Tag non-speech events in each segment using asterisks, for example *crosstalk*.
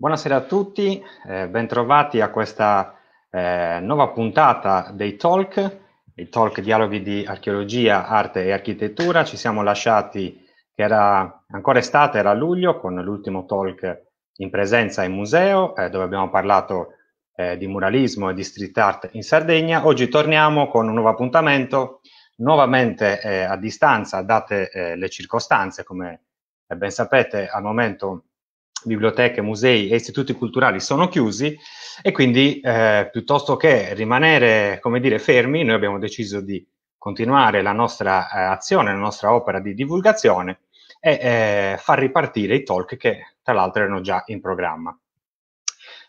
Buonasera a tutti, eh, bentrovati a questa eh, nuova puntata dei talk, i talk dialoghi di archeologia, arte e architettura. Ci siamo lasciati che era ancora estate, era luglio, con l'ultimo talk in presenza in museo, eh, dove abbiamo parlato eh, di muralismo e di street art in Sardegna. Oggi torniamo con un nuovo appuntamento, nuovamente eh, a distanza, date eh, le circostanze, come ben sapete al momento biblioteche, musei e istituti culturali sono chiusi e quindi eh, piuttosto che rimanere, come dire, fermi, noi abbiamo deciso di continuare la nostra eh, azione, la nostra opera di divulgazione e eh, far ripartire i talk che tra l'altro erano già in programma.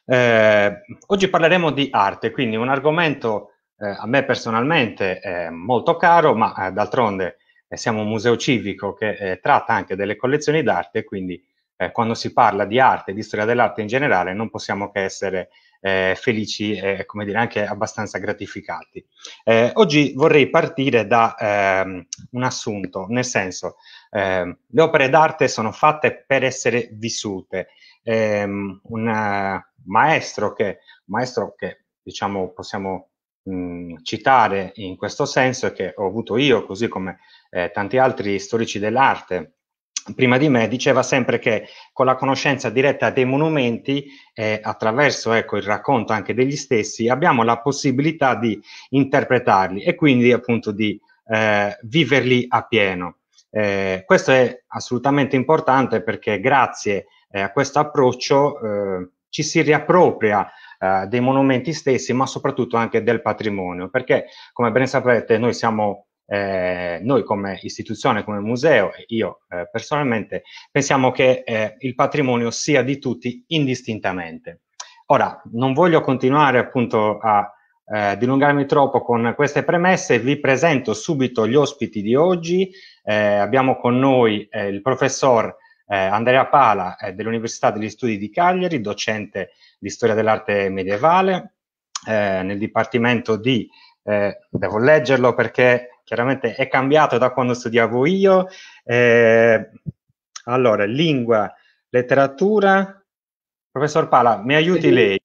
Eh, oggi parleremo di arte, quindi un argomento eh, a me personalmente molto caro, ma eh, d'altronde siamo un museo civico che tratta anche delle collezioni d'arte, quindi eh, quando si parla di arte di storia dell'arte in generale non possiamo che essere eh, felici e come dire anche abbastanza gratificati. Eh, oggi vorrei partire da ehm, un assunto, nel senso ehm, le opere d'arte sono fatte per essere vissute. Ehm, un eh, maestro che, maestro che diciamo possiamo mm, citare in questo senso e che ho avuto io, così come eh, tanti altri storici dell'arte prima di me diceva sempre che con la conoscenza diretta dei monumenti, eh, attraverso ecco, il racconto anche degli stessi, abbiamo la possibilità di interpretarli e quindi appunto di eh, viverli a pieno. Eh, questo è assolutamente importante perché grazie eh, a questo approccio eh, ci si riappropria eh, dei monumenti stessi, ma soprattutto anche del patrimonio, perché come ben sapete noi siamo eh, noi come istituzione, come museo e io eh, personalmente pensiamo che eh, il patrimonio sia di tutti indistintamente. Ora, non voglio continuare appunto a eh, dilungarmi troppo con queste premesse, vi presento subito gli ospiti di oggi. Eh, abbiamo con noi eh, il professor Andrea Pala dell'Università degli Studi di Cagliari, docente di storia dell'arte medievale nel dipartimento di, devo leggerlo perché chiaramente è cambiato da quando studiavo io. Eh, allora, lingua, letteratura, professor Pala, mi aiuti lei?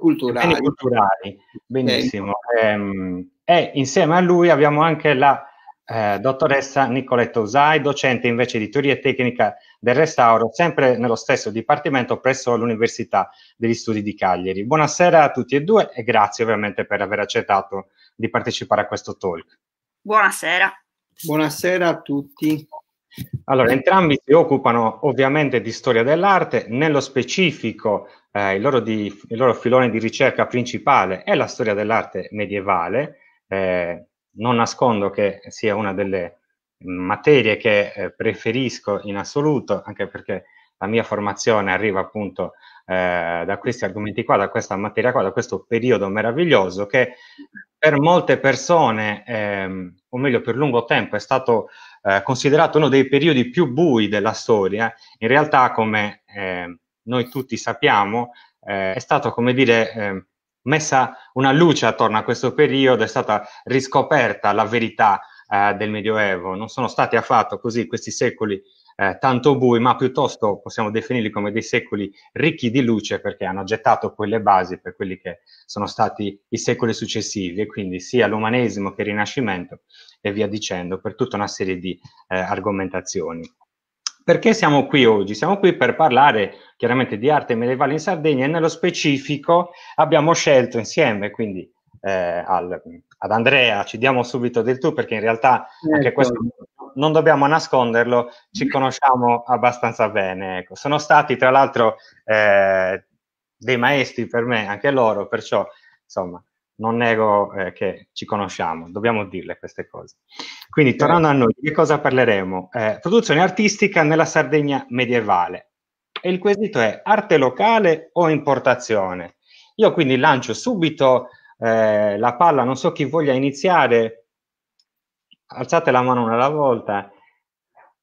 Culturali. culturali, benissimo. Eh, e insieme a lui abbiamo anche la eh, dottoressa Nicoletta Usai, docente invece di teoria tecnica del restauro, sempre nello stesso dipartimento presso l'Università degli Studi di Cagliari. Buonasera a tutti e due e grazie ovviamente per aver accettato di partecipare a questo talk. Buonasera. Buonasera a tutti. Allora, entrambi si occupano ovviamente di storia dell'arte, nello specifico eh, il, loro di, il, loro filone di ricerca principale è la storia dell'arte medievale. Eh, non nascondo che sia una delle materie che eh, preferisco in assoluto, anche perché la mia formazione arriva appunto eh, da questi argomenti qua, da questa materia qua, da questo periodo meraviglioso che per molte persone, ehm, o meglio per lungo tempo, è stato eh, considerato uno dei periodi più bui della storia. In realtà, come eh, noi tutti sappiamo, eh, è stato, come dire, ehm, messa una luce attorno a questo periodo, è stata riscoperta la verità eh, del Medioevo. Non sono stati affatto così questi secoli eh, tanto bui, ma piuttosto possiamo definirli come dei secoli ricchi di luce perché hanno gettato quelle basi per quelli che sono stati i secoli successivi e quindi sia l'umanesimo che il rinascimento e via dicendo per tutta una serie di eh, argomentazioni. Perché siamo qui oggi? Siamo qui per parlare chiaramente di arte medievale in Sardegna e nello specifico abbiamo scelto insieme, quindi eh, al, ad Andrea, ci diamo subito del tu perché in realtà ecco. anche questo non dobbiamo nasconderlo, ci conosciamo abbastanza bene. Ecco. Sono stati tra l'altro eh, dei maestri per me, anche loro, perciò insomma non nego eh, che ci conosciamo, dobbiamo dirle queste cose. Quindi tornando a noi, di che cosa parleremo? Eh, produzione artistica nella Sardegna medievale. E il quesito è arte locale o importazione? Io quindi lancio subito eh, la palla, non so chi voglia iniziare, alzate la mano una alla volta.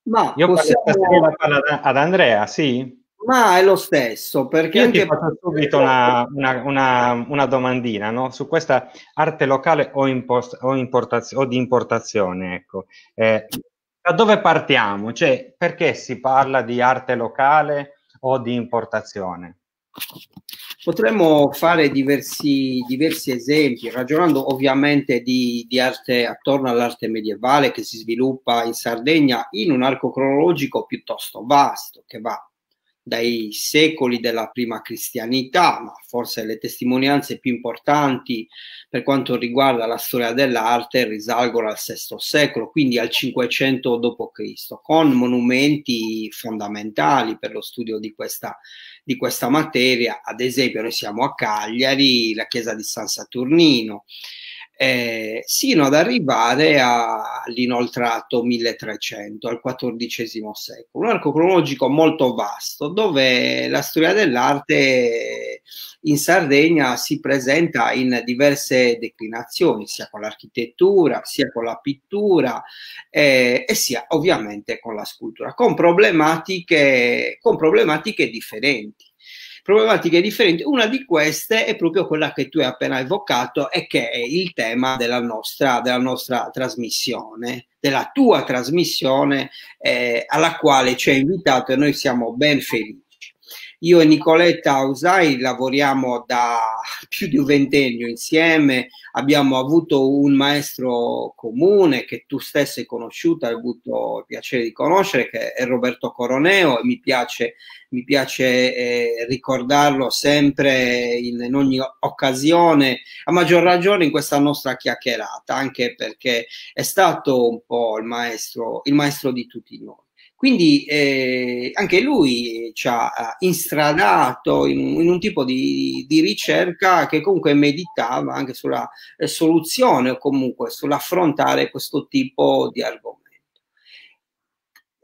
Ma Io possiamo... la palla ad Andrea, sì? Ma è lo stesso, perché... Io ti faccio subito una, una, una, una domandina, no? Su questa arte locale o, impost- o, importaz- o di importazione, ecco. Eh, da dove partiamo? Cioè, perché si parla di arte locale o di importazione? Potremmo fare diversi, diversi esempi, ragionando ovviamente di, di, arte attorno all'arte medievale che si sviluppa in Sardegna in un arco cronologico piuttosto vasto, che va dai secoli della prima cristianità, ma forse le testimonianze più importanti per quanto riguarda la storia dell'arte risalgono al VI secolo, quindi al 500 d.C., con monumenti fondamentali per lo studio di questa, di questa materia. Ad esempio, noi siamo a Cagliari, la chiesa di San Saturnino eh, sino ad arrivare a, all'inoltrato 1300, al XIV secolo, un arco cronologico molto vasto dove la storia dell'arte in Sardegna si presenta in diverse declinazioni, sia con l'architettura, sia con la pittura eh, e sia ovviamente con la scultura, con problematiche, con problematiche differenti problematiche differenti. Una di queste è proprio quella che tu hai appena evocato e che è il tema della nostra, della nostra trasmissione, della tua trasmissione eh, alla quale ci hai invitato e noi siamo ben felici. Io e Nicoletta Ausai lavoriamo da *laughs* più di un ventennio insieme, abbiamo avuto un maestro comune che tu stessa hai conosciuto, hai avuto il piacere di conoscere, che è Roberto Coroneo e mi piace, mi piace eh, ricordarlo sempre in, in ogni occasione, a maggior ragione in questa nostra chiacchierata, anche perché è stato un po' il maestro, il maestro di tutti noi. Quindi eh, anche lui eh, ci ha instradato in, in un tipo di, di, ricerca che comunque meditava anche sulla eh, soluzione o comunque sull'affrontare questo tipo di argomento.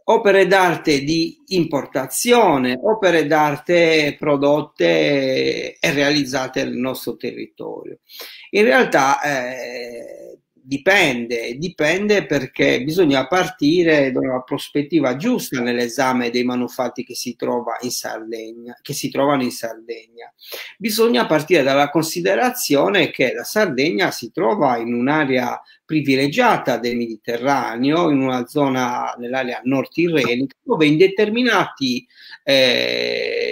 Opere d'arte di importazione, opere d'arte prodotte e realizzate nel nostro territorio. In realtà eh, Dipende, dipende perché bisogna partire da una prospettiva giusta nell'esame dei manufatti che si, trova in Sardegna, che si trovano in Sardegna. Bisogna partire dalla considerazione che la Sardegna si trova in un'area privilegiata del Mediterraneo, in una zona nell'area nord irrenica dove in determinati eh,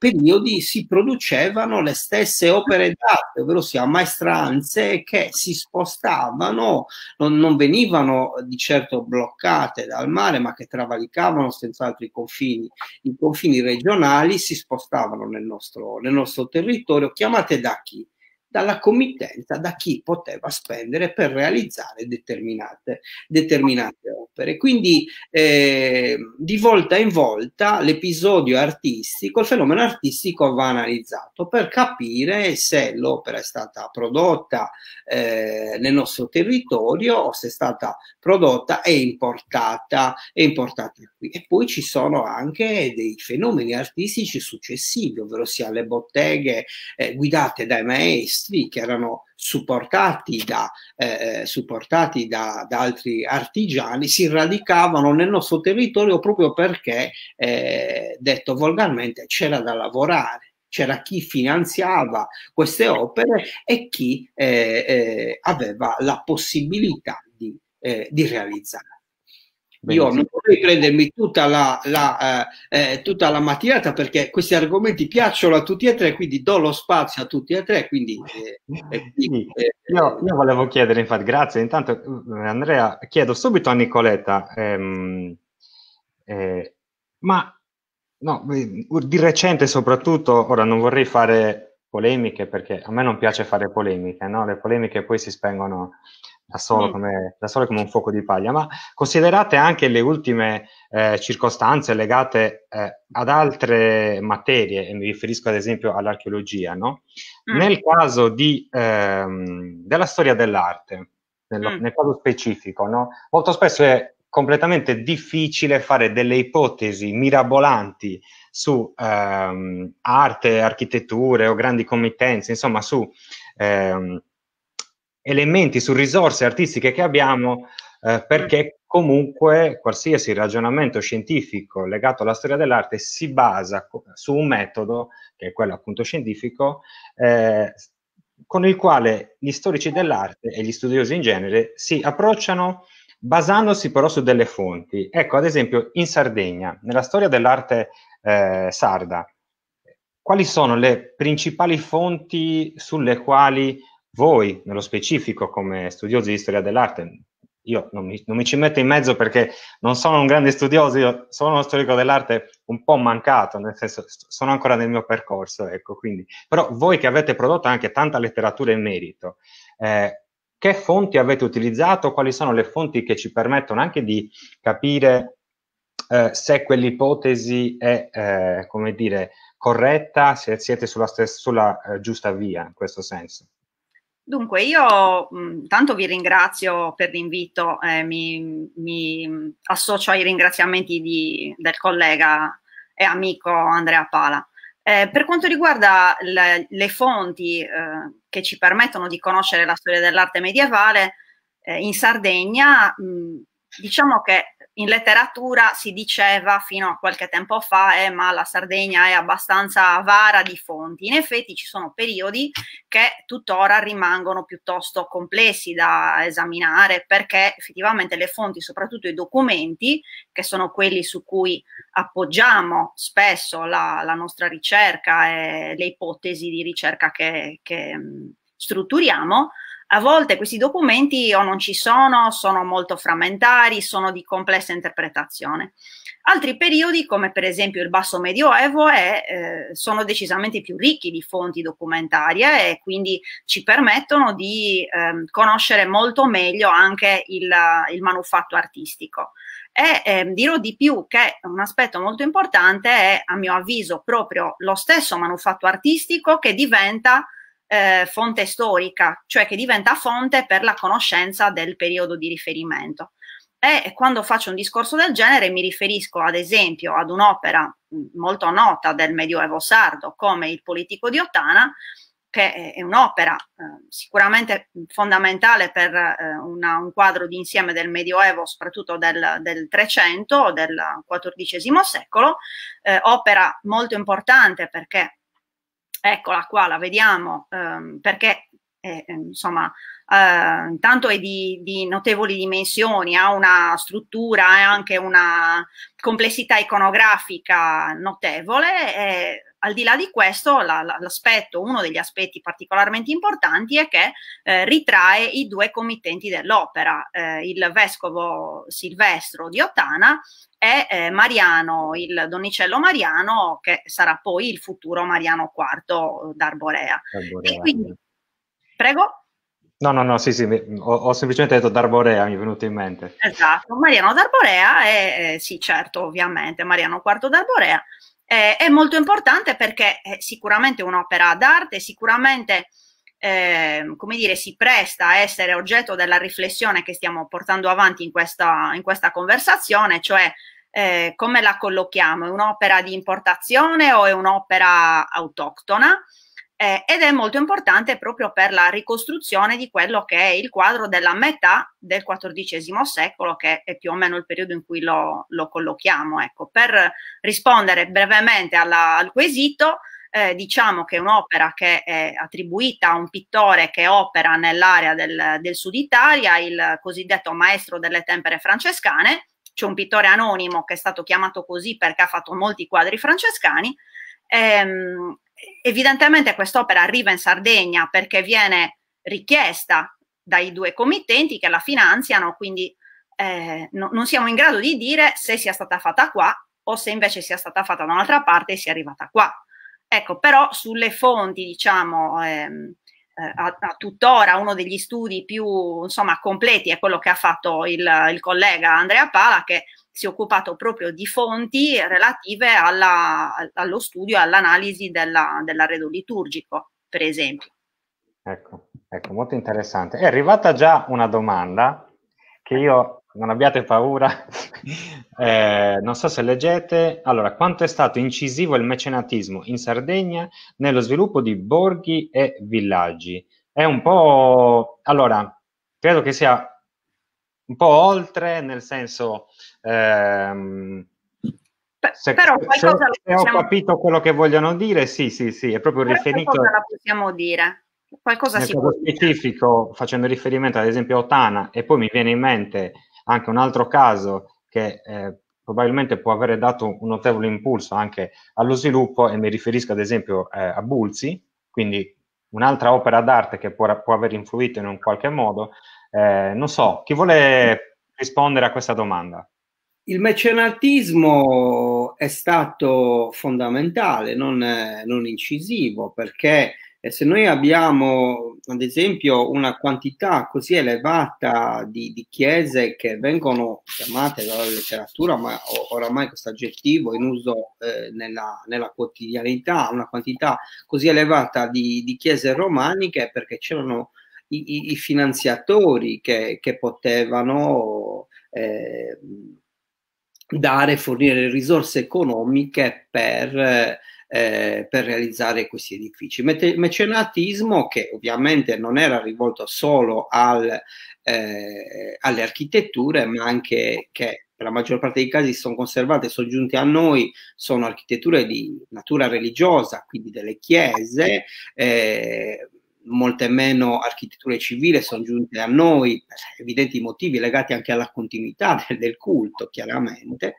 periodi si producevano le stesse opere d'arte, ovvero sia maestranze che si spostavano, non, non venivano di certo bloccate dal mare, ma che travalicavano senz'altro i confini, i confini regionali, si spostavano nel nostro, nel nostro territorio, chiamate da chi? dalla committenza, da chi poteva spendere per realizzare determinate, determinate opere. Quindi eh, di volta in volta l'episodio artistico, il fenomeno artistico va analizzato per capire se l'opera è stata prodotta eh, nel nostro territorio o se è stata prodotta e importata, e importata qui. E poi ci sono anche dei fenomeni artistici successivi, ovvero sia le botteghe eh, guidate dai maestri, maestri che erano supportati, da, eh, eh, supportati da, da, altri artigiani, si radicavano nel nostro territorio proprio perché, eh, detto volgarmente, c'era da lavorare c'era chi finanziava queste opere e chi eh, eh, aveva la possibilità di, eh, di realizzarle. Benissimo. Io non vorrei prendermi tutta la, la, eh, eh, tutta la mattinata perché questi argomenti piacciono a tutti e tre, quindi do lo spazio a tutti e tre. Quindi, eh, eh quindi eh, io, io, volevo chiedere, infatti, grazie. Intanto, eh, Andrea, chiedo subito a Nicoletta, ehm, ma no, di recente soprattutto, ora non vorrei fare polemiche perché a me non piace fare polemiche, no? le polemiche poi si spengono la Sole, mm. come, la Sole come un fuoco di paglia, ma considerate anche le ultime eh, circostanze legate eh, ad altre materie, e mi riferisco ad esempio all'archeologia, no? mm. nel caso di, ehm, della storia dell'arte, nel, mm. nel caso specifico, no? molto spesso è completamente difficile fare delle ipotesi mirabolanti su ehm, arte, architetture o grandi committenze, insomma su... Ehm, elementi, su risorse artistiche che abbiamo, eh, perché comunque qualsiasi ragionamento scientifico legato alla storia dell'arte si basa su un metodo, che è quello appunto scientifico, eh, con il quale gli storici dell'arte e gli studiosi in genere si approcciano basandosi però su delle fonti. Ecco, ad esempio, in Sardegna, nella storia dell'arte eh, sarda, quali sono le principali fonti sulle quali voi, nello specifico, come studiosi di storia dell'arte, io non mi, non mi, ci metto in mezzo perché non sono un grande studioso, io sono uno storico dell'arte un po' mancato, nel senso sono ancora nel mio percorso, ecco, quindi. Però voi che avete prodotto anche tanta letteratura in merito, eh, che fonti avete utilizzato? Quali sono le fonti che ci permettono anche di capire eh, se quell'ipotesi è, eh, come dire, corretta, se siete sulla, stessa, sulla eh, giusta via in questo senso? Dunque, io intanto vi ringrazio per l'invito, eh, mi, mi, associo ai ringraziamenti di, del collega e amico Andrea Pala. Eh, per quanto riguarda le, le fonti eh, che ci permettono di conoscere la storia dell'arte medievale, eh, in Sardegna mh, diciamo che in letteratura si diceva fino a qualche tempo fa, eh, ma la Sardegna è abbastanza avara di fonti. In effetti ci sono periodi che tuttora rimangono piuttosto complessi da esaminare perché effettivamente le fonti, soprattutto i documenti, che sono quelli su cui appoggiamo spesso la, la nostra ricerca e le ipotesi di ricerca che, che mm, strutturiamo, a volte questi documenti o non ci sono, sono molto frammentari, sono di complessa interpretazione. Altri periodi, come per esempio il basso medioevo, è, eh, sono decisamente più ricchi di fonti documentarie e quindi ci permettono di eh, conoscere molto meglio anche il, il manufatto artistico. E eh, dirò di più che un aspetto molto importante è, a mio avviso, proprio lo stesso manufatto artistico che diventa eh, fonte storica, cioè che diventa fonte per la conoscenza del periodo di riferimento. E quando faccio un discorso del genere mi riferisco ad esempio ad un'opera mm, molto nota del Medioevo sardo come Il politico di Ottana, che è un'opera eh, sicuramente fondamentale per eh, una, un quadro di insieme del Medioevo, soprattutto del, Trecento, o del XIV secolo, eh, opera molto importante perché Eccola qua, la vediamo, ehm, perché eh, ehm, insomma, eh, intanto è di, di, notevoli dimensioni, ha una struttura e anche una complessità iconografica notevole. E, al di là di questo, la, la, uno degli aspetti particolarmente importanti è che eh, ritrae i due committenti dell'opera, eh, il vescovo Silvestro di Ottana e eh, Mariano, il Donnicello Mariano, che sarà poi il futuro Mariano IV d'Arborea. Quindi... prego. No, no, no, sì, sì, ho, ho, semplicemente detto D'Arborea, mi è venuto in mente. Esatto, Mariano D'Arborea è, eh, sì, certo, ovviamente, Mariano IV d'Arborea eh, è molto importante perché eh, è sicuramente un'opera d'arte, sicuramente eh, come dire, si presta a essere oggetto della riflessione che stiamo portando avanti in questa, in questa conversazione, cioè eh, come la collochiamo? È un'opera di importazione o è un'opera autoctona? eh, ed è molto importante proprio per la ricostruzione di quello che è il quadro della metà del XIV secolo, che è più o meno il periodo in cui lo, lo collochiamo. Ecco. Per rispondere brevemente alla, al quesito, eh, diciamo che è un'opera che è attribuita a un pittore che opera nell'area del, del sud Italia, il cosiddetto maestro delle tempere francescane, c'è un pittore anonimo che è stato chiamato così perché ha fatto molti quadri francescani, ehm, evidentemente quest'opera arriva in Sardegna perché viene richiesta dai due committenti che la finanziano, quindi eh, no, non siamo in grado di dire se sia stata fatta qua o se invece sia stata fatta da un'altra parte e sia arrivata qua. Ecco, però sulle fonti, diciamo, ehm, eh, a, a, tuttora uno degli studi più, insomma, completi è quello che ha fatto il, il collega Andrea Pala, che si è occupato proprio di fonti relative alla, allo studio e all'analisi della, dell'arredo liturgico, per esempio. Ecco, ecco, molto interessante. È arrivata già una domanda che io, non abbiate paura, *laughs* eh, non so se leggete. Allora, quanto è stato incisivo il mecenatismo in Sardegna nello sviluppo di borghi e villaggi? È un po'... Allora, credo che sia un po' oltre, nel senso... Ehm, se, però qualcosa se, se possiamo... ho capito quello che vogliono dire, sì, sì, sì, è proprio qualcosa riferito... Qualcosa la possiamo dire. Qualcosa nel si caso specifico, dire. facendo riferimento ad esempio a Otana, e poi mi viene in mente anche un altro caso che eh, probabilmente può avere dato un notevole impulso anche allo sviluppo, e mi riferisco ad esempio eh, a Bulzi, quindi un'altra opera d'arte che può, può, aver influito in un qualche modo. Eh, non so, chi vuole rispondere a questa domanda? Il mecenatismo è stato fondamentale, non, non incisivo, perché e se noi abbiamo, ad esempio, una quantità così elevata di, di chiese che vengono chiamate dalla letteratura, ma oramai questo aggettivo in uso eh, nella, nella, quotidianità, una quantità così elevata di, di chiese romaniche perché c'erano i, i, i finanziatori che, che potevano eh, dare, fornire risorse economiche per... Eh, eh, per realizzare questi edifici. Mete- mecenatismo che ovviamente non era rivolto solo al, eh, alle architetture, ma anche che la maggior parte dei casi sono conservate, sono giunte a noi, sono architetture di natura religiosa, quindi delle chiese, eh, molte meno architetture civili sono giunte a noi per evidenti motivi legati anche alla continuità *laughs* del, del culto, chiaramente,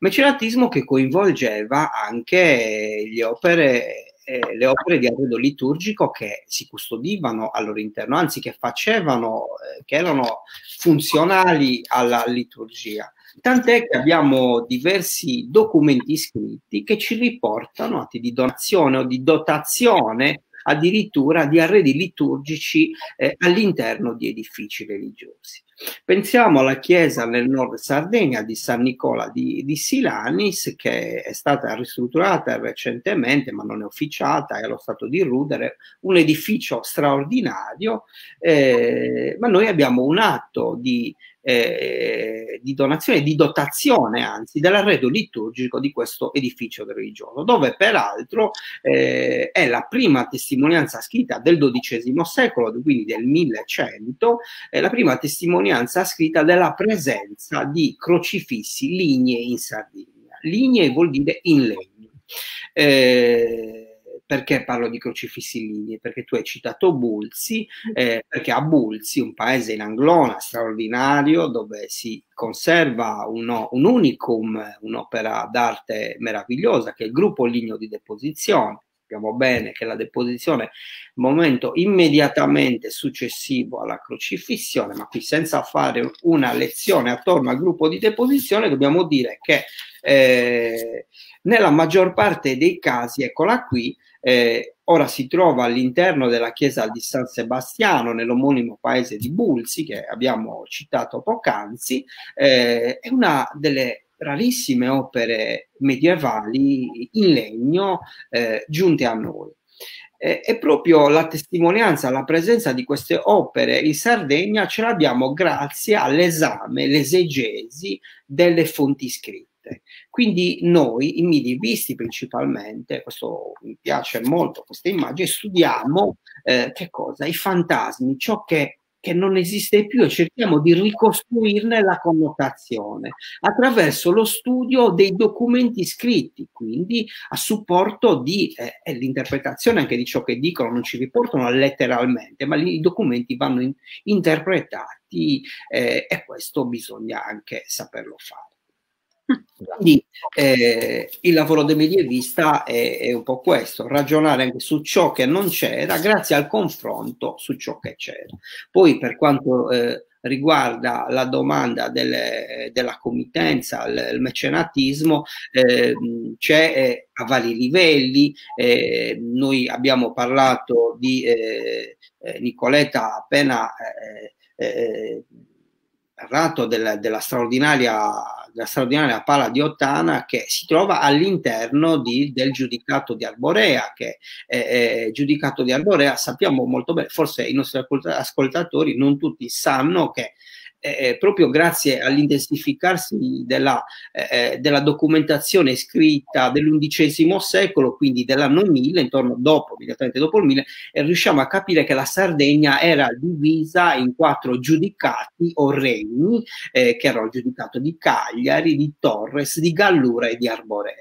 mecenatismo che coinvolgeva anche le opere, eh, le opere di arredo liturgico che si custodivano al loro interno, anzi che facevano, eh, che erano funzionali alla liturgia. Tant'è che abbiamo diversi documenti scritti che ci riportano atti di donazione o di dotazione addirittura di arredi liturgici eh, all'interno di edifici religiosi. Pensiamo alla chiesa nel nord Sardegna di San Nicola di, di, Silanis che è stata ristrutturata recentemente ma non è officiata, è allo stato di rudere, un edificio straordinario, eh, ma noi abbiamo un atto di eh, di donazione, di dotazione anzi, dell'arredo liturgico di questo edificio religioso, dove peraltro eh, è la prima testimonianza scritta del XII secolo, quindi del 1100, è la prima testimonianza scritta della presenza di crocifissi lignei in Sardegna. Lignei vuol dire in legno. Eh, perché parlo di crocifissi ligni? Perché tu hai citato Bulzi, mm. eh, perché a Bulzi, un paese in Anglona straordinario, dove si conserva uno, un unicum, un'opera d'arte meravigliosa, che è il gruppo Ligno di deposizione. Sappiamo bene che la deposizione è il momento immediatamente successivo alla crocifissione, ma qui senza fare una lezione attorno al gruppo di deposizione, dobbiamo dire che eh, nella maggior parte dei casi, eccola qui, eh, ora si trova all'interno della chiesa di San Sebastiano, nell'omonimo paese di Bulzi, che abbiamo citato poc'anzi, eh, è una delle rarissime opere medievali in legno eh, giunte a noi. E eh, proprio la testimonianza, la presenza di queste opere in Sardegna ce l'abbiamo grazie all'esame, l'esegesi delle fonti scritte parte. Quindi noi, i medivisti principalmente, questo mi piace molto questa immagine, studiamo eh, che cosa? I fantasmi, ciò che che non esiste più e cerchiamo di ricostruirne la connotazione attraverso lo studio dei documenti scritti, quindi a supporto dell'interpretazione eh, anche di ciò che dicono, non ci riportano letteralmente, ma i documenti vanno in, interpretati eh, e questo bisogna anche saperlo fare. Quindi eh, il lavoro del medievista è, è, un po' questo, ragionare anche su ciò che non c'era grazie al confronto su ciò che c'era. Poi per quanto eh, riguarda la domanda delle, della committenza, il, il mecenatismo, eh, c'è eh, a vari livelli, eh, noi abbiamo parlato di eh, eh, Nicoletta appena eh, eh parlato della, della straordinaria la straordinaria pala di Ottana che si trova all'interno di, del giudicato di Arborea, che eh, giudicato di Arborea sappiamo molto bene, forse i nostri ascoltatori non tutti sanno che eh, eh, proprio grazie all'intensificarsi della, eh, eh, della, documentazione scritta dell'undicesimo secolo, quindi dell'anno 1000, intorno dopo, immediatamente dopo il 1000, eh, riusciamo a capire che la Sardegna era divisa in quattro giudicati o regni, eh, che erano il giudicato di Cagliari, di Torres, di Gallura e di Arborea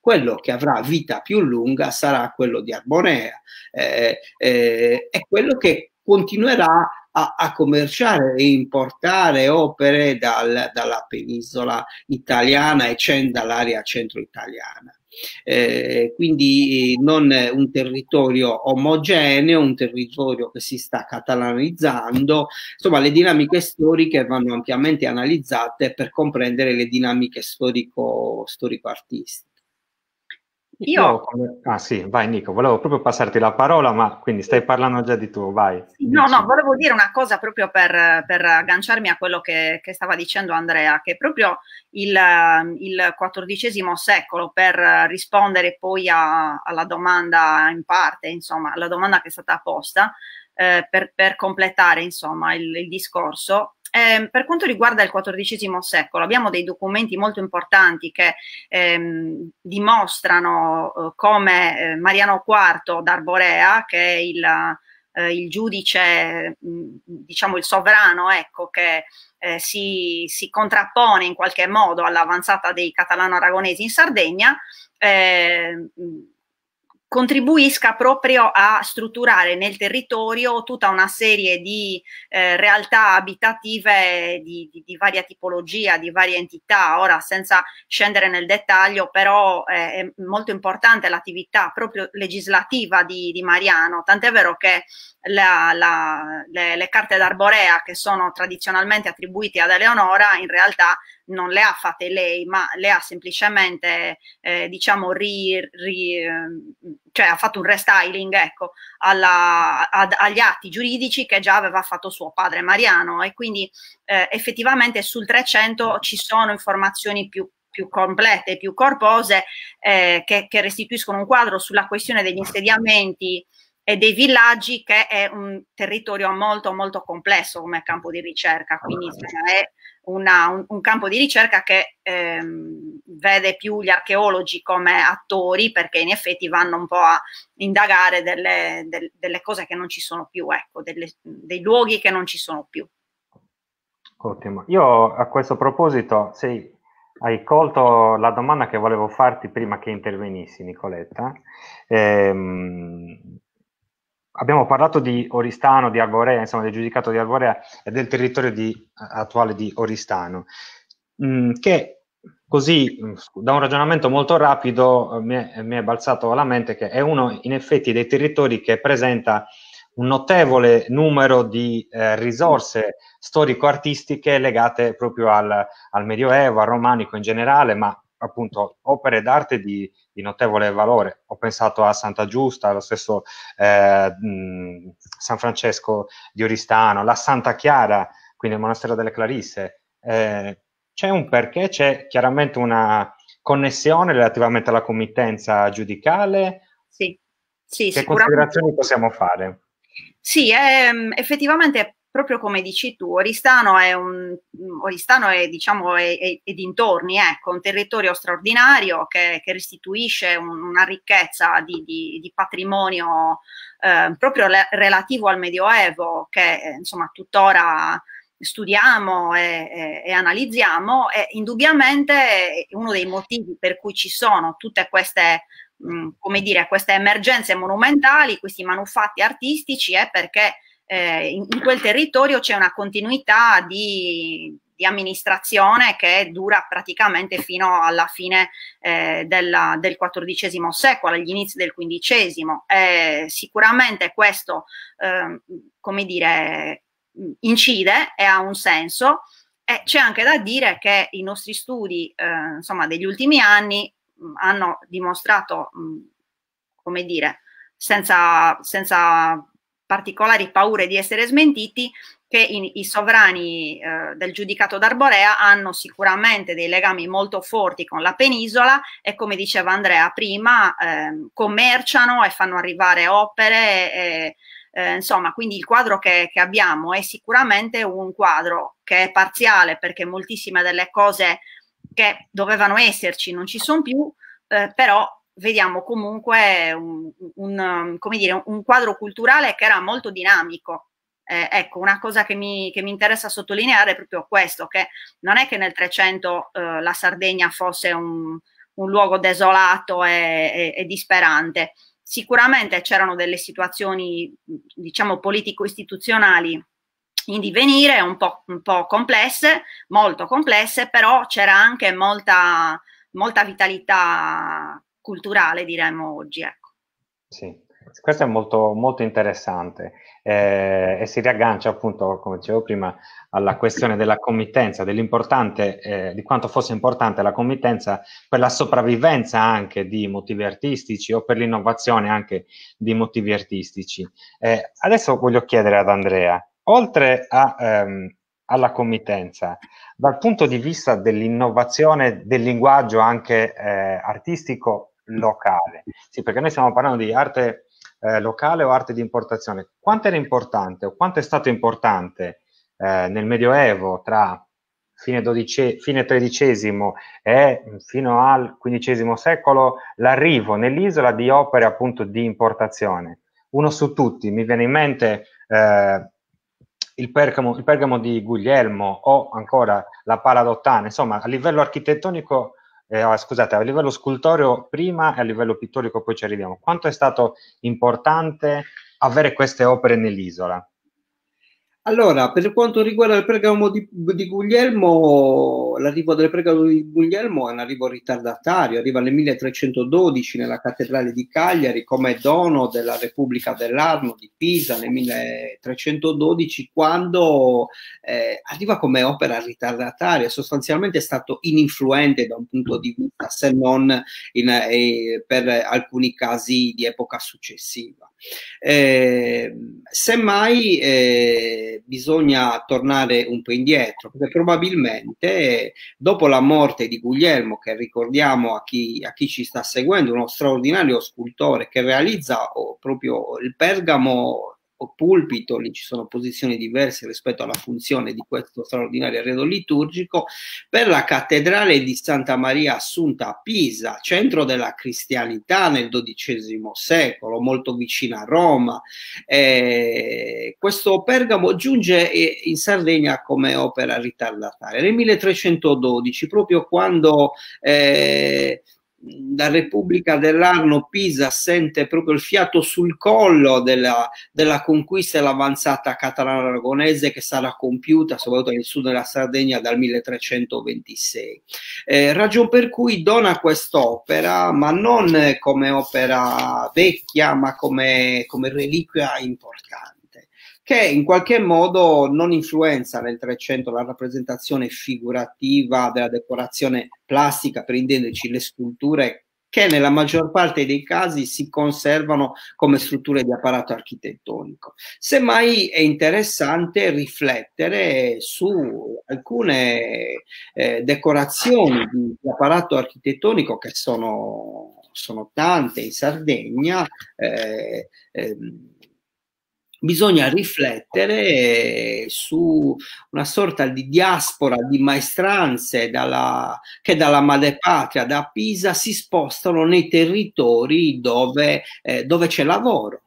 quello che avrà vita più lunga sarà quello di Arborea eh, eh, è quello che continuerà a, a commerciare e importare opere dal, dalla penisola italiana e dall'area centro italiana. Eh, quindi eh, non è un territorio omogeneo, un territorio che si sta catalanizzando, insomma le dinamiche storiche vanno ampiamente analizzate per comprendere le dinamiche storico-artistiche. Io... Io... Ah sì, vai Nico, volevo proprio passarti la parola, ma quindi stai parlando già di tu, vai. Sì, no, no, volevo dire una cosa proprio per, per agganciarmi a quello che, che, stava dicendo Andrea, che proprio il, il XIV secolo, per rispondere poi a, alla domanda in parte, insomma, alla domanda che è stata posta, eh, per, per, completare insomma il, il discorso, eh, per quanto riguarda il XIV secolo, abbiamo dei documenti molto importanti che ehm, dimostrano eh, come eh, Mariano IV d'Arborea, che è il, eh, il giudice, mh, mm, diciamo il sovrano, ecco, che eh, si, si, contrappone in qualche modo all'avanzata dei catalano-aragonesi in Sardegna, mh, ehm, contribuisca proprio a strutturare nel territorio tutta una serie di eh, realtà abitative di, di, di, varia tipologia, di varie entità. Ora, senza scendere nel dettaglio, però eh, è molto importante l'attività proprio legislativa di, di Mariano, tant'è vero che la, la, le, le, carte d'arborea che sono tradizionalmente attribuite ad Eleonora in realtà non le ha fatte lei, ma le ha semplicemente, eh, diciamo, ri, ri, ehm, cioè ha fatto un restyling ecco, alla, ad, agli atti giuridici che già aveva fatto suo padre Mariano e quindi eh, effettivamente sul 300 ci sono informazioni più più complete, più corpose, eh, che, che, restituiscono un quadro sulla questione degli insediamenti e dei villaggi che è un territorio molto molto complesso come campo di ricerca, quindi ah, è una, un, un, campo di ricerca che ehm, vede più gli archeologi come attori perché in effetti vanno un po' a indagare delle, del, delle cose che non ci sono più, ecco, delle, dei luoghi che non ci sono più. Ottimo, io a questo proposito, sì, hai colto la domanda che volevo farti prima che intervenissi, Nicoletta. Ehm, abbiamo parlato di Oristano, di Arborea, insomma del giudicato di Arborea e del territorio di, eh, attuale di Oristano, mh, mm, che così mm, da un ragionamento molto rapido eh, mi è, mi è, balzato alla mente che è uno in effetti dei territori che presenta un notevole numero di eh, risorse storico-artistiche legate proprio al, al Medioevo, al romanico in generale, ma appunto opere d'arte di, di, notevole valore. Ho pensato a Santa Giusta, lo stesso eh, San Francesco di Oristano, la Santa Chiara, quindi il monastero delle Clarisse. Eh, c'è un perché, c'è chiaramente una connessione relativamente alla committenza giudicale. Sì, sì che considerazioni possiamo fare? Sì, ehm, effettivamente proprio come dici tu, Oristano è, un, Oristano è, diciamo, è, è, è dintorni, ecco, un territorio straordinario che, che restituisce un, una ricchezza di, di, di patrimonio eh, proprio le, relativo al Medioevo che eh, insomma tuttora studiamo e, e, e analizziamo e indubbiamente uno dei motivi per cui ci sono tutte queste mm, come dire, queste emergenze monumentali, questi manufatti artistici è perché eh, in, quel territorio c'è una continuità di, di, amministrazione che dura praticamente fino alla fine eh, della, del XIV secolo, agli inizi del XV. Eh, sicuramente questo, ehm, come dire, incide e ha un senso. E c'è anche da dire che i nostri studi, eh, insomma, degli ultimi anni hanno dimostrato, mh, come dire, senza, senza particolari paure di essere smentiti, che i, i sovrani eh, del giudicato d'Arborea hanno sicuramente dei legami molto forti con la penisola e come diceva Andrea prima, eh, commerciano e fanno arrivare opere. E, eh, insomma, quindi il quadro che, che, abbiamo è sicuramente un quadro che è parziale perché moltissime delle cose che dovevano esserci non ci sono più, eh, però vediamo comunque un, un, um, dire, un quadro culturale che era molto dinamico. Eh, ecco, una cosa che mi, che mi, interessa sottolineare è proprio questo, che non è che nel 300 eh, la Sardegna fosse un, un luogo desolato e, e, e disperante. Sicuramente c'erano delle situazioni, diciamo, politico-istituzionali in divenire, un po', un po', complesse, molto complesse, però c'era anche molta, molta vitalità culturale, diremmo oggi. Ecco. Sì. Questo è molto, molto interessante eh, e si riaggancia appunto, come dicevo prima, alla questione della committenza, dell'importante, eh, di quanto fosse importante la committenza per la sopravvivenza anche di motivi artistici o per l'innovazione anche di motivi artistici. Eh, adesso voglio chiedere ad Andrea, oltre a, ehm, alla committenza, dal punto di vista dell'innovazione del linguaggio anche eh, artistico locale. Sì, perché noi stiamo parlando di arte eh, locale o arte di importazione. Quanto era importante o quanto è stato importante eh, nel Medioevo tra fine, dodice, fine XIII e mm, fino al XV secolo l'arrivo nell'isola di opere appunto di importazione? Uno su tutti, mi viene in mente... Eh, il Pergamo, il Pergamo, di Guglielmo o ancora la pala d'Ottana, insomma, a livello architettonico eh, ah, scusate, a livello scultoreo prima e a livello pittorico poi ci arriviamo, quanto è stato importante avere queste opere nell'isola? Allora, per quanto riguarda il pregamo di, di, Guglielmo, l'arrivo del pregamo di Guglielmo è un arrivo ritardatario, arriva nel 1312 nella cattedrale di Cagliari come dono della Repubblica dell'Arno di Pisa nel 1312 quando eh, arriva come opera ritardataria, sostanzialmente è stato ininfluente da un punto di vista se non in, eh, per alcuni casi di epoca successiva. Eh, semmai eh, bisogna tornare un po' indietro, perché probabilmente dopo la morte di Guglielmo, che ricordiamo a chi, a chi ci sta seguendo, uno straordinario scultore che realizza oh, proprio il Pergamo pulpito, lì ci sono posizioni diverse rispetto alla funzione di questo straordinario arredo liturgico, per la cattedrale di Santa Maria Assunta a Pisa, centro della cristianità nel XII secolo, molto vicina a Roma. Eh, questo Pergamo giunge eh, in Sardegna come opera ritardataria nel 1312, proprio quando eh, da Repubblica dell'Arno Pisa sente proprio il fiato sul collo della, della conquista e l'avanzata catalana aragonese che sarà compiuta soprattutto nel sud della Sardegna dal 1326. Eh, ragion per cui dona quest'opera, ma non come opera vecchia, ma come, come reliquia importante che in qualche modo non influenza nel 300 la rappresentazione figurativa della decorazione plastica, per intenderci le sculture che nella maggior parte dei casi si conservano come strutture di apparato architettonico. Semmai è interessante riflettere su alcune eh, decorazioni di, apparato architettonico che sono sono tante in Sardegna, eh, eh, bisogna riflettere su una sorta di diaspora di maestranze dalla, che dalla madrepatria, da Pisa, si spostano nei territori dove, eh, dove c'è lavoro.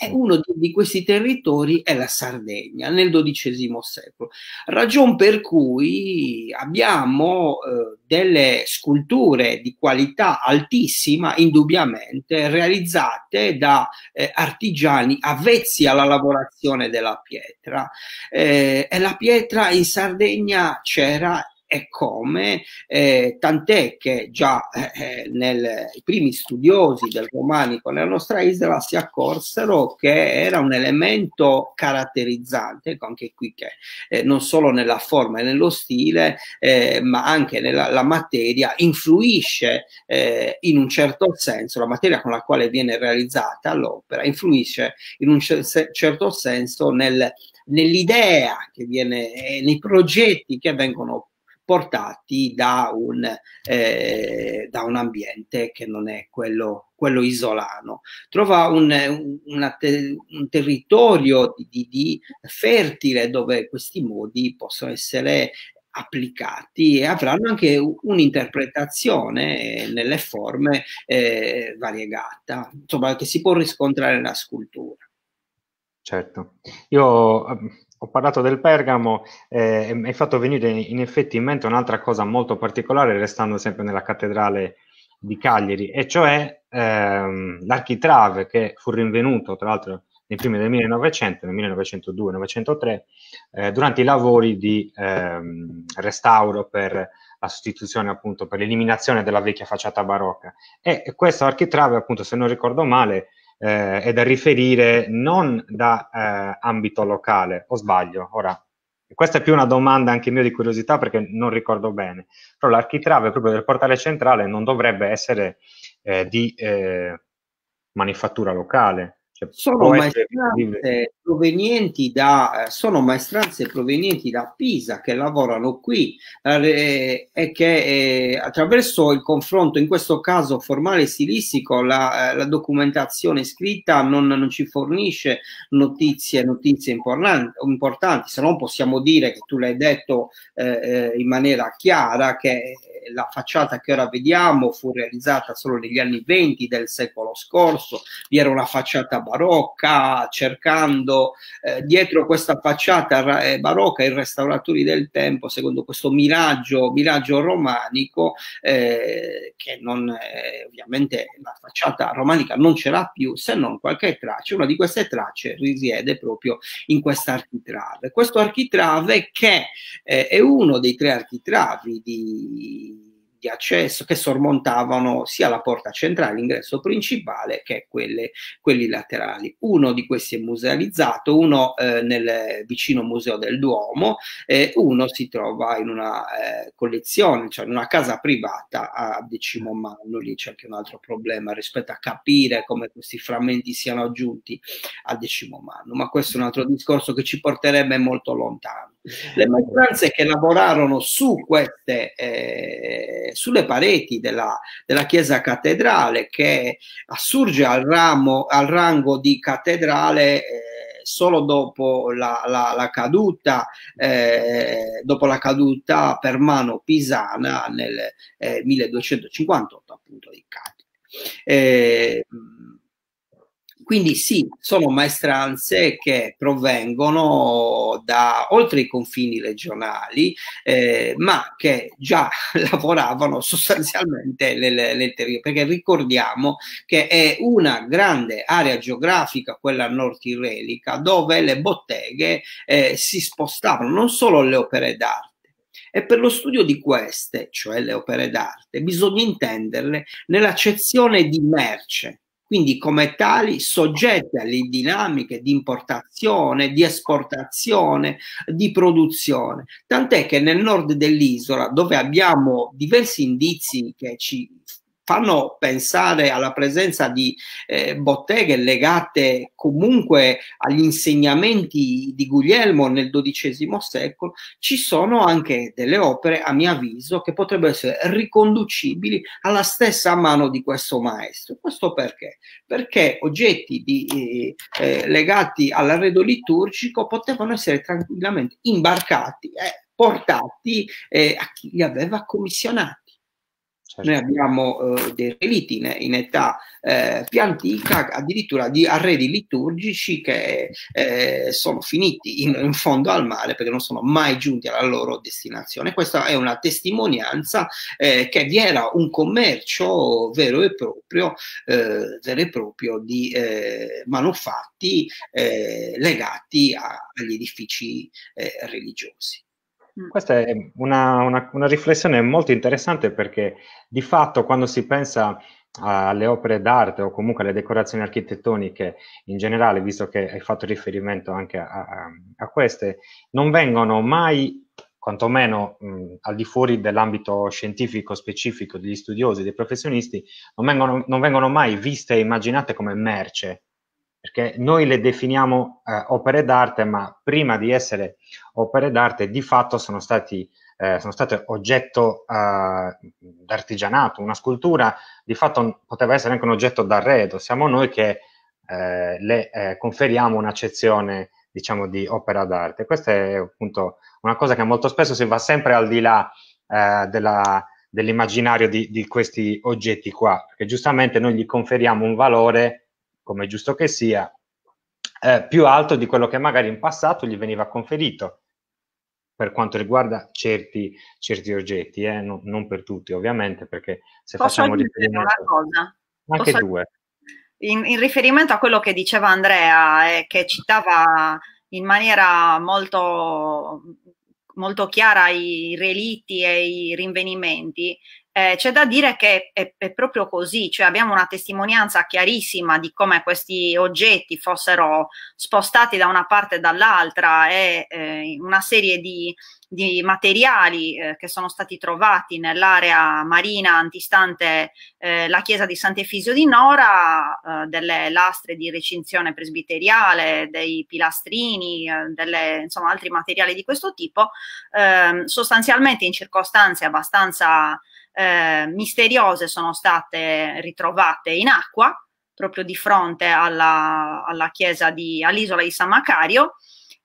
E uno di questi territori è la Sardegna nel XII secolo, ragion per cui abbiamo eh, delle sculture di qualità altissima, indubbiamente, realizzate da eh, artigiani avvezzi alla lavorazione della pietra. Eh, e la pietra in Sardegna c'era e come, eh, tant'è che già eh, eh, nel, i primi studiosi del romanico nella nostra isola si accorsero che era un elemento caratterizzante, ecco, anche qui che eh, non solo nella forma e nello stile, eh, ma anche nella materia influisce eh, in un certo senso, la materia con la quale viene realizzata l'opera influisce in un certo senso nel, nell'idea che viene, nei progetti che vengono portati da un, eh, da un ambiente che non è quello, quello isolano. Trova un, un, te, un territorio di, di, di fertile dove questi modi possono essere applicati e avranno anche un'interpretazione nelle forme eh, variegata, insomma, che si può riscontrare nella scultura. Certo, io ehm, ho parlato del Pergamo eh, mi hai fatto venire in effetti in mente un'altra cosa molto particolare, restando sempre nella cattedrale di Cagliari, e cioè ehm, l'architrave che fu rinvenuto, tra l'altro, nei primi del 1900, nel 1902-1903, eh, durante i lavori di ehm, restauro per la sostituzione, appunto, per l'eliminazione della vecchia facciata barocca. E questo architrave, appunto, se non ricordo male, eh, è da riferire non da eh, ambito locale, o sbaglio? Ora, questa è più una domanda anche mia di curiosità perché non ricordo bene, però l'architrave proprio del portale centrale non dovrebbe essere eh, di eh, manifattura locale. Cioè, sono maestranze, provenienti da, eh, sono maestranze provenienti da Pisa che lavorano qui eh, e che eh, attraverso il confronto, in questo caso formale e stilistico, la, eh, la documentazione scritta non, non, ci fornisce notizie, notizie importanti, importanti, se non possiamo dire che tu l'hai detto eh, eh, in maniera chiara che la facciata che ora vediamo fu realizzata solo negli anni 20 del secolo scorso, vi era una facciata barocca cercando eh, dietro questa facciata eh, barocca i restauratori del tempo, secondo questo miraggio, miraggio romanico, eh, che non, eh, ovviamente la facciata romanica non ce l'ha più, se non qualche traccia, una di queste tracce risiede proprio in questa architrave. Questo architrave che eh, è uno dei tre architravi di di accesso che sormontavano sia la porta centrale, l'ingresso principale, che quelle, quelli laterali. Uno di questi è musealizzato, uno eh, nel vicino Museo del Duomo e uno si trova in una eh, collezione, cioè in una casa privata a Decimomanno. Lì c'è anche un altro problema rispetto a capire come questi frammenti siano aggiunti a Decimomanno, ma questo è un altro discorso che ci porterebbe molto lontano. Le maggioranze che lavorarono su queste eh, sulle pareti della, della, chiesa cattedrale che assurge al, ramo, al rango di cattedrale eh, solo dopo la, la, la caduta, eh, dopo la caduta per mano pisana nel eh, 1258 appunto di Catania. Eh, quindi sì, sono maestranze che provengono da oltre i confini regionali, eh, ma che già *laughs* lavoravano sostanzialmente nelle, nel territorio, perché ricordiamo che è una grande area geografica, quella nord tirelica, dove le botteghe eh, si spostavano, non solo le opere d'arte, e per lo studio di queste, cioè le opere d'arte, bisogna intenderle nell'accezione di merce, quindi come tali soggetti alle dinamiche di importazione, di esportazione, di produzione. Tant'è che nel nord dell'isola, dove abbiamo diversi indizi che ci fanno pensare alla presenza di eh, botteghe legate comunque agli insegnamenti di Guglielmo nel XII secolo, ci sono anche delle opere, a mio avviso, che potrebbero essere riconducibili alla stessa mano di questo maestro. Questo perché? Perché oggetti di, eh, eh legati all'arredo liturgico potevano essere tranquillamente imbarcati. Eh, portati eh, a chi li aveva commissionati. Noi abbiamo eh, dei reliti in, in età eh, più antica, addirittura di arredi liturgici che eh, sono finiti in, in, fondo al mare perché non sono mai giunti alla loro destinazione. Questa è una testimonianza eh, che vi era un commercio vero e proprio, eh, vero e proprio di eh, manufatti legati a, agli edifici religiosi. Mm. Questa è una, una, una, riflessione molto interessante perché di fatto quando si pensa ah, alle opere d'arte o comunque alle decorazioni architettoniche in generale, visto che hai fatto riferimento anche a, a, a queste, non vengono mai quantomeno mh, mm, al di fuori dell'ambito scientifico specifico degli studiosi, dei professionisti, non vengono, non vengono mai viste e immaginate come merce, perché noi le definiamo eh, opere d'arte, ma prima di essere opere d'arte di fatto sono, stati, eh, sono state oggetto eh, d'artigianato, una scultura di fatto poteva essere anche un oggetto d'arredo, siamo noi che eh, le eh, conferiamo un'accezione diciamo di opera d'arte. Questa è appunto una cosa che molto spesso si va sempre al di là eh, della, dell'immaginario di, di questi oggetti qua, perché giustamente noi gli conferiamo un valore come giusto che sia, eh, più alto di quello che magari in passato gli veniva conferito per quanto riguarda certi, certi oggetti, eh? no, non per tutti ovviamente, perché se Posso facciamo riferimento... Una cosa? Anche Posso... due. In, in, riferimento a quello che diceva Andrea, eh, che citava in maniera molto, molto chiara i relitti e i rinvenimenti, eh, c'è da dire che è, è, proprio così, cioè abbiamo una testimonianza chiarissima di come questi oggetti fossero spostati da una parte e dall'altra e eh, una serie di, di materiali eh, che sono stati trovati nell'area marina antistante eh, la chiesa di Sant'Efisio di Nora, eh, delle lastre di recinzione presbiteriale, dei pilastrini, eh, delle, insomma altri materiali di questo tipo, ehm, sostanzialmente in circostanze abbastanza eh, misteriose sono state ritrovate in acqua, proprio di fronte alla, alla chiesa di, all'isola di San Macario.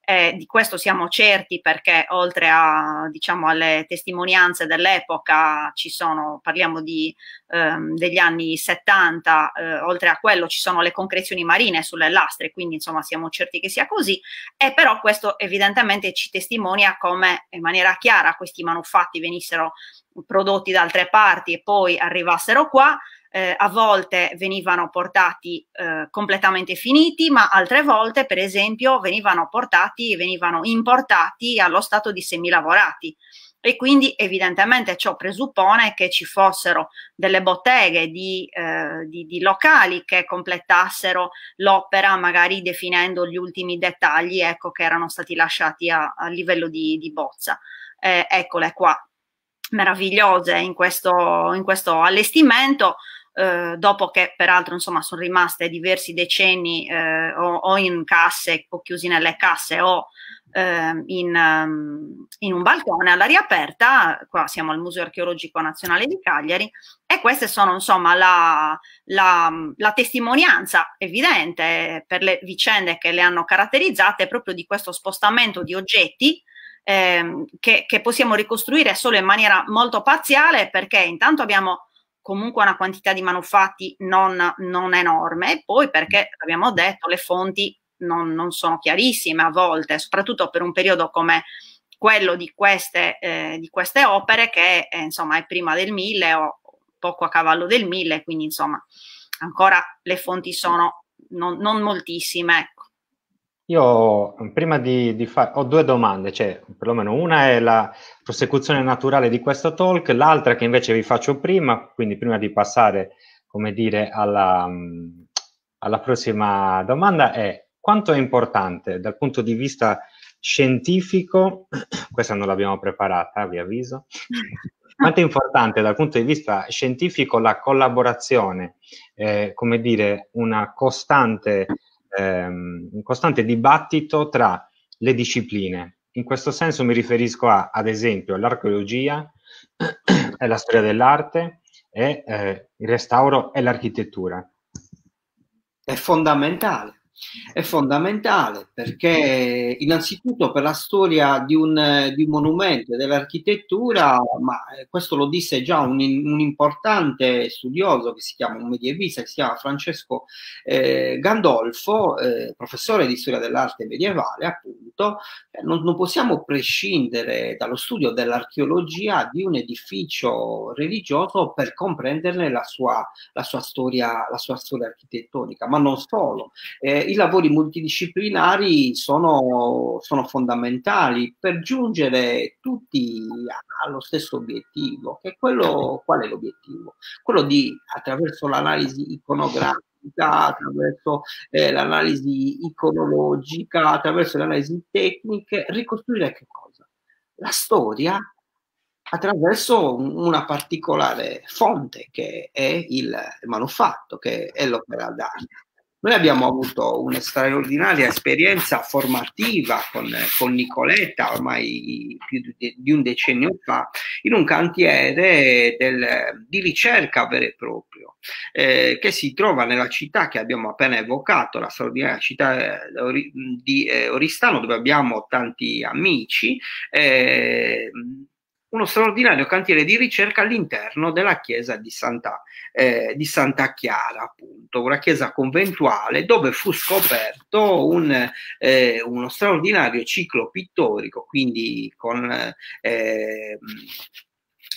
Eh, di questo siamo certi perché oltre a, diciamo, alle testimonianze dell'epoca ci sono, parliamo di, ehm, degli anni 70, eh, oltre a quello ci sono le concrezioni marine sulle lastre, quindi insomma siamo certi che sia così, e però questo evidentemente ci testimonia come in maniera chiara questi manufatti venissero prodotti da altre parti e poi arrivassero qua, eh, a volte venivano portati eh, completamente finiti, ma altre volte, per esempio, venivano portati, venivano importati allo stato di semilavorati. E quindi evidentemente ciò presuppone che ci fossero delle botteghe di, eh, di, di locali che completassero l'opera, magari definendo gli ultimi dettagli ecco, che erano stati lasciati a, a livello di, di bozza. Eh, eccole qua, meravigliose in questo, in questo allestimento. Eh, dopo che peraltro insomma sono rimaste diversi decenni eh, o, o, in casse o chiusi nelle casse o eh, in, um, in, un balcone all'aria aperta, qua siamo al Museo Archeologico Nazionale di Cagliari e queste sono insomma la, la, la testimonianza evidente per le vicende che le hanno caratterizzate proprio di questo spostamento di oggetti ehm, che, che possiamo ricostruire solo in maniera molto parziale perché intanto abbiamo comunque una quantità di manufatti non, non enorme, e poi perché, mm. abbiamo detto, le fonti non, non, sono chiarissime a volte, soprattutto per un periodo come quello di queste, eh, di queste opere che eh, insomma è prima del 1000 o poco a cavallo del 1000, quindi insomma ancora le fonti sono non, non moltissime. Io mhmm, prima di, di fare ho due domande, cioè perlomeno una è la prosecuzione naturale di questo talk, l'altra che invece vi faccio prima, quindi prima di passare, come dire, alla, mhmm, alla prossima domanda è quanto è importante dal punto di vista scientifico, *clears throat* questa non l'abbiamo preparata, vi avviso, *laughs* quanto è importante dal punto di vista scientifico la collaborazione, eh, come dire, una costante ehm, un costante dibattito tra le discipline. In questo senso mi riferisco a, ad esempio all'archeologia alla *clears throat* storia dell'arte e eh, il restauro e l'architettura. È fondamentale. È fondamentale perché innanzitutto per la storia di un, di un monumento e dell'architettura, ma eh, questo lo disse già un, un, importante studioso che si chiama un medievista, che si chiama Francesco eh, Gandolfo, eh, professore di storia dell'arte medievale, appunto, eh, non, non possiamo prescindere dallo studio dell'archeologia di un edificio religioso per comprenderne la sua, la sua, storia, la sua storia architettonica, ma non solo. Eh, i lavori multidisciplinari sono, sono, fondamentali per giungere tutti allo stesso obiettivo, che è quello, qual è l'obiettivo? Quello di, attraverso l'analisi iconografica, attraverso eh, l'analisi iconologica, attraverso le analisi tecniche, ricostruire che cosa? La storia attraverso una particolare fonte che è il manufatto, che è l'opera d'arte. Noi abbiamo avuto una straordinaria esperienza formativa con, con Nicoletta ormai più di, un decennio fa in un cantiere del, di ricerca vero e proprio eh, che si trova nella città che abbiamo appena evocato, la straordinaria città eh, di eh, Oristano dove abbiamo tanti amici. Eh, uno straordinario cantiere di ricerca all'interno della chiesa di Santa, eh, di Santa Chiara, appunto, una chiesa conventuale dove fu scoperto un, eh, uno straordinario ciclo pittorico, quindi con eh,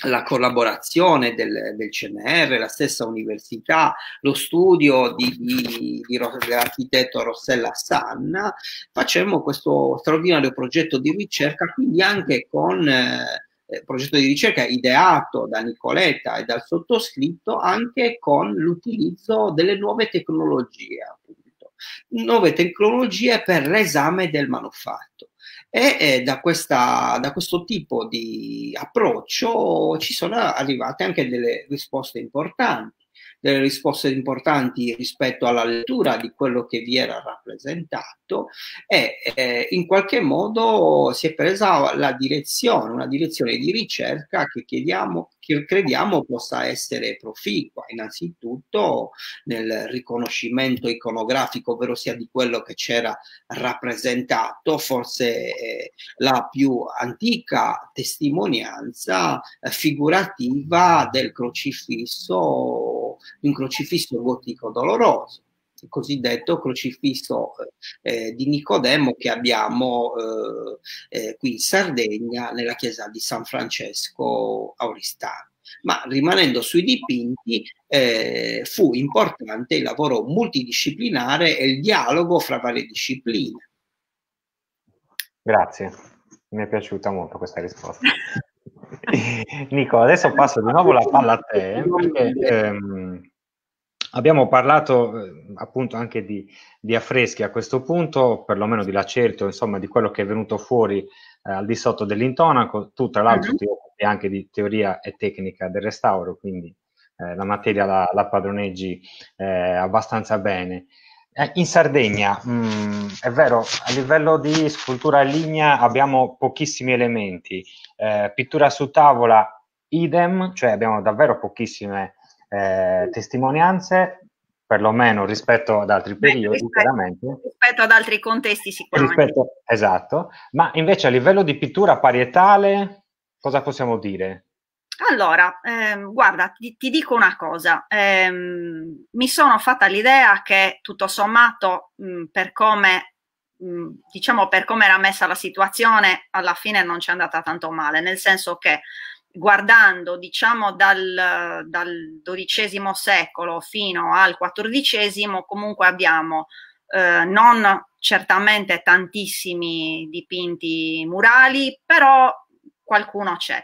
la collaborazione del, del, CNR, la stessa università, lo studio di, di, di, dell'architetto Rossella Sanna, facemmo questo straordinario progetto di ricerca, quindi anche con eh, eh, progetto di ricerca ideato da Nicoletta e dal sottoscritto anche con l'utilizzo delle nuove tecnologie, appunto. Nuove tecnologie per l'esame del manufatto. E eh, da, questa, da, questo tipo di approccio ci sono arrivate anche delle risposte importanti delle risposte importanti rispetto alla lettura di quello che vi era rappresentato e eh, in qualche modo si è presa la direzione, una direzione di ricerca che chiediamo che crediamo possa essere proficua, innanzitutto nel riconoscimento iconografico, ovvero sia di quello che c'era rappresentato, forse eh, la più antica testimonianza eh, figurativa del crocifisso un crocifisso gotico doloroso, il cosiddetto crocifisso eh, eh di Nicodemo che abbiamo eh, eh, qui in Sardegna nella chiesa di San Francesco Auristano ma rimanendo sui dipinti eh, fu importante il lavoro multidisciplinare e il dialogo fra varie discipline. Grazie, mi è piaciuta molto questa risposta. *laughs* *laughs* Nico, adesso passo di nuovo la palla a te, perché ehm, abbiamo parlato eh, appunto anche di, di, affreschi a questo punto, perlomeno di Lacerto, insomma di quello che è venuto fuori eh, al di sotto dell'intonaco. Tu tra l'altro uh-huh. ti occupi anche di teoria e tecnica del restauro, quindi eh, la materia la, la padroneggi eh, abbastanza bene. Eh, in Sardegna, mh, mm, è vero, a livello di scultura in linea abbiamo pochissimi elementi, eh, pittura su tavola idem, cioè abbiamo davvero pochissime eh, testimonianze, perlomeno rispetto ad altri periodi, rispetto, chiaramente. Rispetto ad altri contesti sicuramente. Rispetto, esatto, ma invece a livello di pittura parietale cosa possiamo dire? Allora, ehm, guarda, ti, ti, dico una cosa, ehm, mi sono fatta l'idea che tutto sommato, mh, mm, per come mh, mm, diciamo per come era messa la situazione, alla fine non ci è andata tanto male, nel senso che guardando diciamo dal, dal XII secolo fino al XIV, comunque abbiamo eh, non certamente tantissimi dipinti murali, però qualcuno c'è.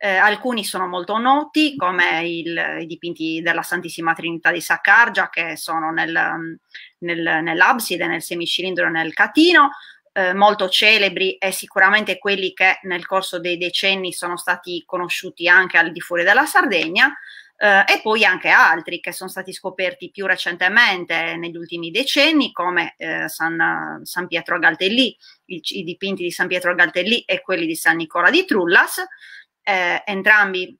Eh, alcuni sono molto noti, come il, i dipinti della Santissima Trinità di Saccargia, che sono nel, nel, nell'abside, nel semicilindro e nel catino, eh, molto celebri e sicuramente quelli che nel corso dei decenni sono stati conosciuti anche al di fuori della Sardegna. Eh, e poi anche altri che sono stati scoperti più recentemente negli ultimi decenni, come eh, San, San, Pietro Galtellì, il, i dipinti di San Pietro Galtellì e quelli di San Nicola di Trullas, eh, entrambi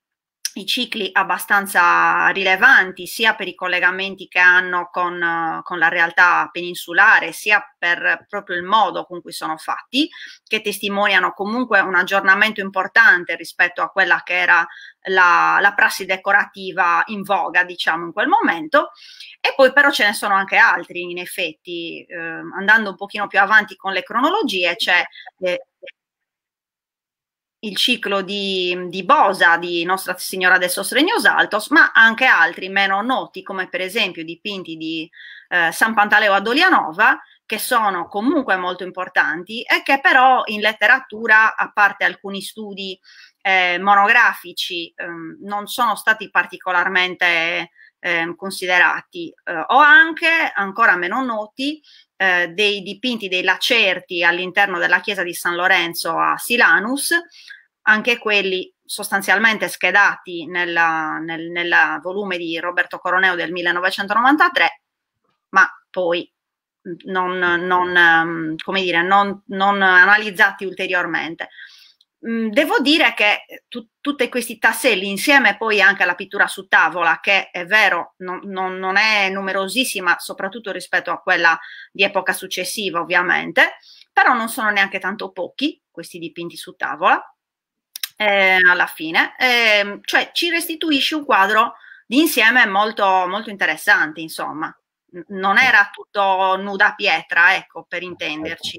i cicli abbastanza rilevanti sia per i collegamenti che hanno con, eh, con, la realtà peninsulare sia per proprio il modo con cui sono fatti che testimoniano comunque un aggiornamento importante rispetto a quella che era la, la prassi decorativa in voga diciamo in quel momento e poi però ce ne sono anche altri in effetti eh, andando un pochino più avanti con le cronologie c'è eh, il ciclo di, di, Bosa di Nostra Signora del Sostregno Saltos, ma anche altri meno noti, come per esempio i dipinti di eh, San Pantaleo a Dolianova, che sono comunque molto importanti e che però in letteratura, a parte alcuni studi eh, monografici, ehm, non sono stati particolarmente ehm, eh, considerati, o anche, ancora meno noti, eh, dei dipinti dei lacerti all'interno della chiesa di San Lorenzo a Silanus, anche quelli sostanzialmente schedati nel, nel volume di Roberto Coroneo del 1993, ma poi non, non, ehm, dire, non, non analizzati ulteriormente. Mhmm, devo dire che eh, tu, tutti questi tasselli, insieme poi anche alla pittura su tavola, che è vero, non, non, non è numerosissima, soprattutto rispetto a quella di epoca successiva, ovviamente, però non sono neanche tanto pochi questi dipinti su tavola. Eh, alla fine, eh, cioè ci restituisce un quadro di insieme molto, molto interessante, insomma. Non era tutto nuda pietra, ecco, per certo. intenderci.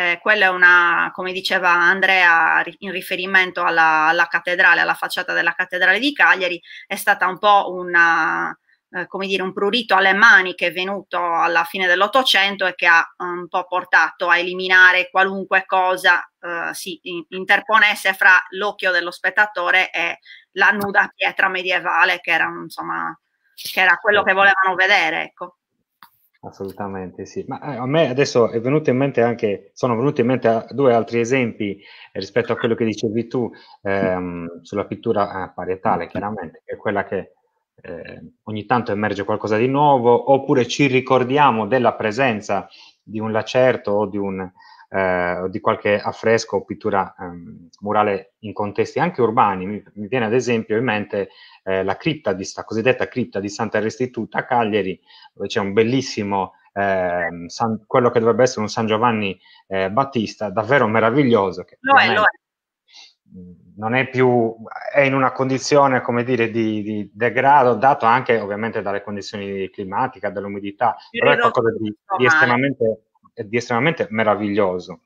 Eh, quella è una, come diceva Andrea in riferimento alla, alla, cattedrale, alla facciata della cattedrale di Cagliari, è stata un po' una, eh, come dire, un prurito alle mani che è venuto alla fine dell'Ottocento e che ha eh, un po' portato a eliminare qualunque cosa eh, si interponesse fra l'occhio dello spettatore e la nuda pietra medievale che era, insomma, che era quello che volevano vedere. Ecco. Assolutamente sì, ma eh, a me adesso è venuto in mente anche, sono venuti in mente due altri esempi rispetto a quello che dicevi tu ehm, sulla pittura eh, parietale, chiaramente, che è quella che eh, ogni tanto emerge qualcosa di nuovo, oppure ci ricordiamo della presenza di un lacerto o di un, eh, di qualche affresco o pittura ehm, murale in contesti anche urbani. Mi, mi viene ad esempio in mente eh, la, cripta di, la cosiddetta cripta di Santa Restituta a Cagliari, dove c'è un bellissimo, eh, San, quello che dovrebbe essere un San Giovanni eh, Battista, davvero meraviglioso. Che no, è, no, mm, non è più, è in una condizione, come dire, di, di degrado, dato anche ovviamente dalle condizioni climatiche, dall'umidità, però è qualcosa di, di estremamente di estremamente meraviglioso.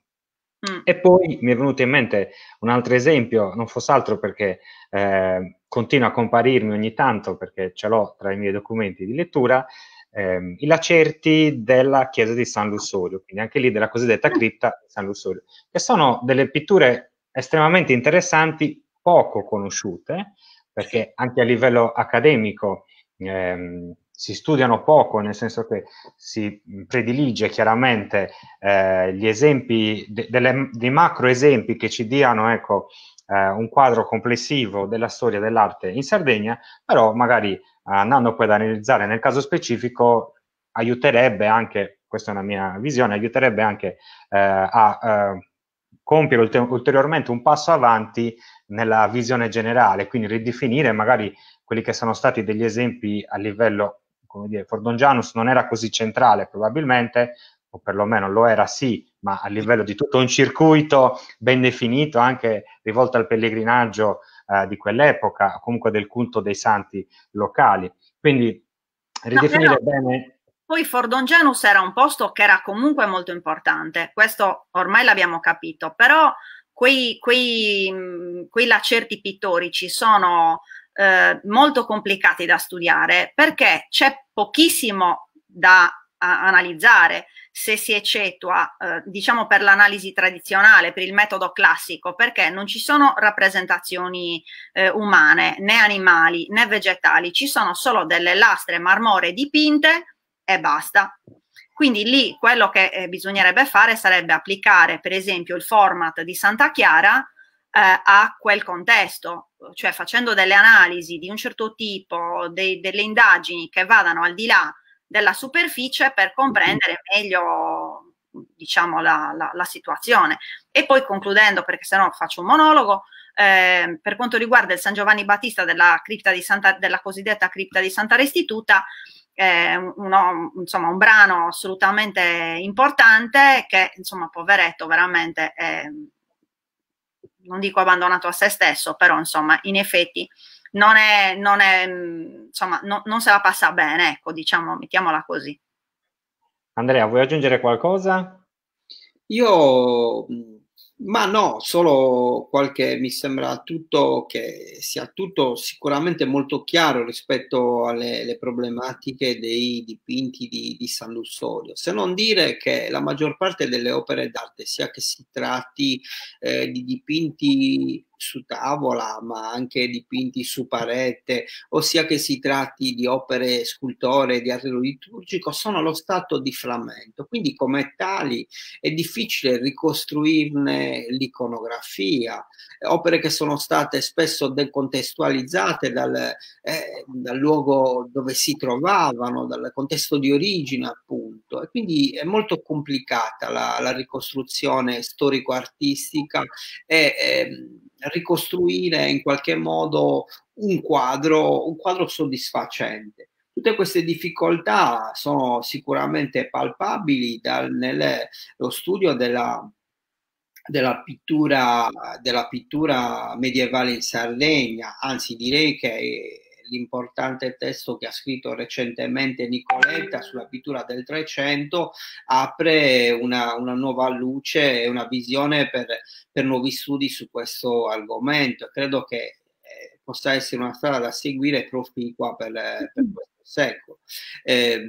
Mm. E poi mi è venuto in mente un altro esempio, non fosse altro perché eh, continua a comparirmi ogni tanto, perché ce l'ho tra i miei documenti di lettura, ehm, i lacerti della chiesa di San Lussorio, quindi anche lì della cosiddetta mm. cripta di San Lussorio, che sono delle pitture estremamente interessanti, poco conosciute, perché anche a livello accademico ehm, si studiano poco, nel senso che si predilige chiaramente eh, gli esempi, de, delle, dei macro esempi che ci diano ecco, eh, un quadro complessivo della storia dell'arte in Sardegna, però magari eh, andando poi ad analizzare nel caso specifico aiuterebbe anche, questa è una mia visione, aiuterebbe anche eh, a eh, compiere ulteriormente un passo avanti nella visione generale, quindi ridefinire magari quelli che sono stati degli esempi a livello come dire, Fordongianus non era così centrale probabilmente, o perlomeno lo era sì, ma a livello di tutto un circuito ben definito, anche rivolto al pellegrinaggio eh, di quell'epoca, comunque del culto dei santi locali. Quindi ridefinire no, però... bene poi Fordongianus era un posto che era comunque molto importante, questo ormai l'abbiamo capito, però quei, quei, quei lacerti pittorici sono eh, molto complicati da studiare perché c'è pochissimo da analizzare se si eccetua, eh, diciamo per l'analisi tradizionale, per il metodo classico, perché non ci sono rappresentazioni eh, umane, né animali, né vegetali, ci sono solo delle lastre marmore dipinte e basta. Quindi lì quello che eh, bisognerebbe fare sarebbe applicare, per esempio, il format di Santa Chiara eh, a quel contesto, cioè facendo delle analisi di un certo tipo, de- delle indagini che vadano al di là della superficie per comprendere meglio diciamo, la, la, la, situazione. E poi concludendo, perché sennò faccio un monologo, eh, per quanto riguarda il San Giovanni Battista della, Santa, della cosiddetta cripta di Santa Restituta, eh, uno, insomma, un brano assolutamente importante che, insomma, poveretto, veramente... Eh, non dico abbandonato a se stesso, però insomma, in effetti non, è, non, è, mm, insomma, no, non se la passa bene, ecco, diciamo, mettiamola così. Andrea, vuoi aggiungere qualcosa? Io mm, ma no, solo qualche, mi sembra tutto che sia tutto sicuramente molto chiaro rispetto alle problematiche dei dipinti di, di San Lussorio, se non dire che la maggior parte delle opere d'arte, sia che si tratti eh, di dipinti su tavola, ma anche dipinti su parete, ossia che si tratti di opere scultore di arredo liturgico, sono allo stato di frammento. Quindi come tali è difficile ricostruirne l'iconografia. Opere che sono state spesso decontestualizzate dal, eh, dal luogo dove si trovavano, dal contesto di origine appunto. E quindi è molto complicata la, la ricostruzione storico-artistica e... Eh, ricostruire in qualche modo un quadro, un quadro soddisfacente. Tutte queste difficoltà sono sicuramente palpabili nello studio della, della pittura, della pittura medievale in Sardegna, anzi direi che l'importante testo che ha scritto recentemente Nicoletta sulla pittura del Trecento, apre una, una nuova luce e una visione per, per nuovi studi su questo argomento. Credo che eh, possa essere una strada da seguire proficua per, per questo secolo. Eh,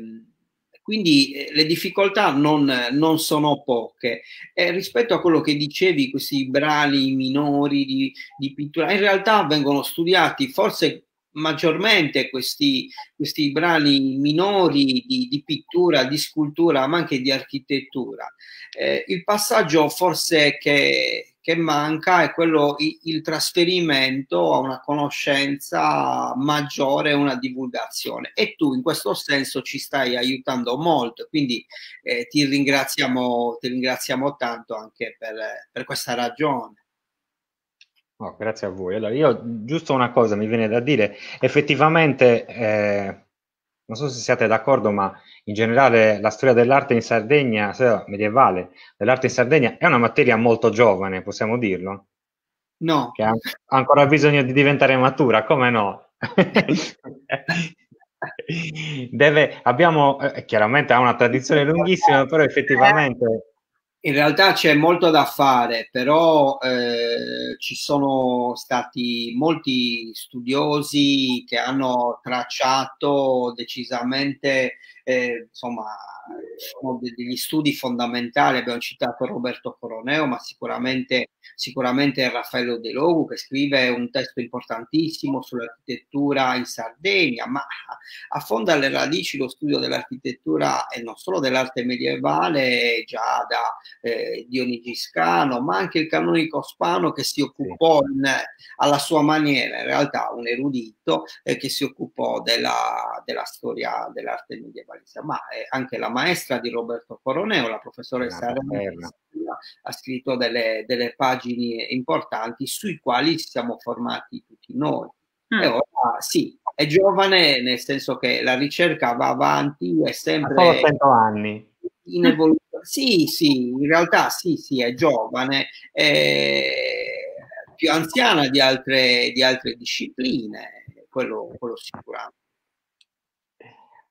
quindi eh, le difficoltà non, non sono poche. Eh, rispetto a quello che dicevi, questi brani minori di, di pittura, in realtà vengono studiati forse maggiormente questi, questi brani minori di, di, pittura, di scultura, ma anche di architettura. Eh, il passaggio forse che, che manca è quello il, il, trasferimento a una conoscenza maggiore, una divulgazione e tu in questo senso ci stai aiutando molto, quindi eh, ti, ringraziamo, ti ringraziamo tanto anche per, per questa ragione. Oh, grazie a voi. Allora, io giusto una cosa mi viene da dire, effettivamente, eh, non so se siate d'accordo, ma in generale la storia dell'arte in Sardegna, medievale, dell'arte in Sardegna è una materia molto giovane, possiamo dirlo? No. Che ha ancora bisogno di diventare matura, come no? *laughs* Deve, abbiamo, eh, chiaramente ha una tradizione lunghissima, però effettivamente in realtà c'è molto da fare, però eh, ci sono stati molti studiosi che hanno tracciato decisamente insomma, sono degli studi fondamentali, abbiamo citato Roberto Coroneo, ma sicuramente, sicuramente Raffaello De Logu che scrive un testo importantissimo sull'architettura in Sardegna, ma affonda le radici lo studio dell'architettura e non solo dell'arte medievale già da eh, Dionigi-Scano, ma anche il canonico Spano che si occupò in, alla sua maniera, in realtà un erudito, eh, che si occupò della, della storia dell'arte medievale. Palisa, ma eh, anche la maestra di Roberto Coroneo, la professoressa Renata, ha scritto delle, delle, pagine importanti sui quali ci siamo formati tutti noi. Mm. E ora sì, è giovane nel senso che la ricerca va avanti, è sempre... In evoluzione. Sì, sì, in realtà sì, sì, è giovane. Eh, più anziana di altre, di altre discipline, quello, quello sicuramente.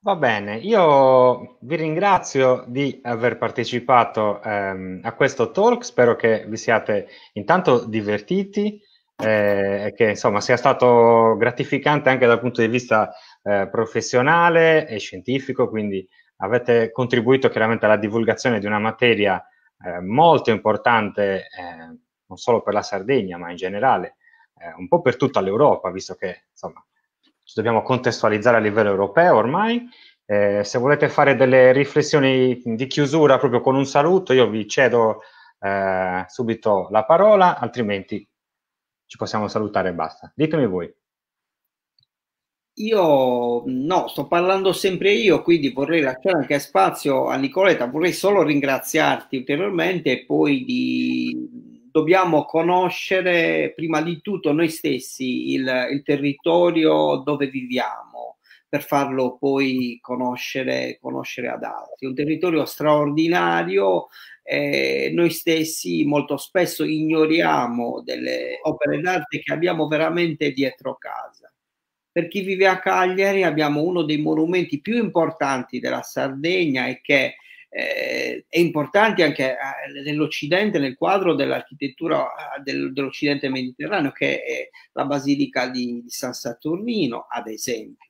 Va bene, io vi ringrazio di aver partecipato ehm, a questo talk, spero che vi siate intanto divertiti eh, e eh, che insomma sia stato gratificante anche dal punto di vista eh, professionale e scientifico, quindi avete contribuito chiaramente alla divulgazione di una materia eh, molto importante eh, non solo per la Sardegna ma in generale eh, un po' per tutta l'Europa, visto che insomma ci dobbiamo contestualizzare a livello europeo ormai. Eh, se volete fare delle riflessioni di chiusura proprio con un saluto, io vi cedo eh, subito la parola, altrimenti ci possiamo salutare e basta. Ditemi voi. Io no, sto parlando sempre io, quindi vorrei lasciare anche spazio a Nicoletta, vorrei solo ringraziarti ulteriormente e poi di dobbiamo conoscere prima di tutto noi stessi, il, il territorio dove viviamo, per farlo poi conoscere, conoscere ad altri. Un territorio straordinario, eh, noi stessi molto spesso ignoriamo delle opere d'arte che abbiamo veramente dietro casa. Per chi vive a Cagliari abbiamo uno dei monumenti più importanti della Sardegna e che È eh, è importante anche eh, nell'Occidente, nel quadro dell'architettura eh, dell'Occidente mediterraneo, che è la Basilica di San Saturnino, ad esempio.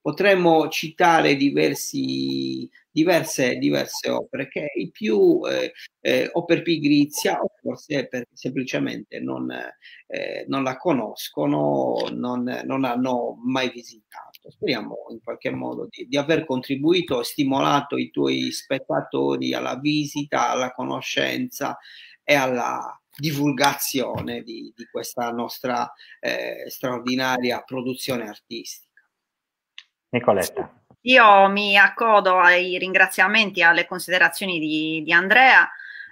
Potremmo citare diversi, diverse, diverse, opere che i più eh, eh, o per pigrizia o forse per, semplicemente non, eh, non la conoscono, non, non hanno mai visitato questo. Speriamo in qualche modo di, di aver contribuito e stimolato i tuoi spettatori alla visita, alla conoscenza e alla divulgazione di, di questa nostra eh, straordinaria produzione artistica. Nicoletta. Io mi accodo ai ringraziamenti, e alle considerazioni di, di Andrea.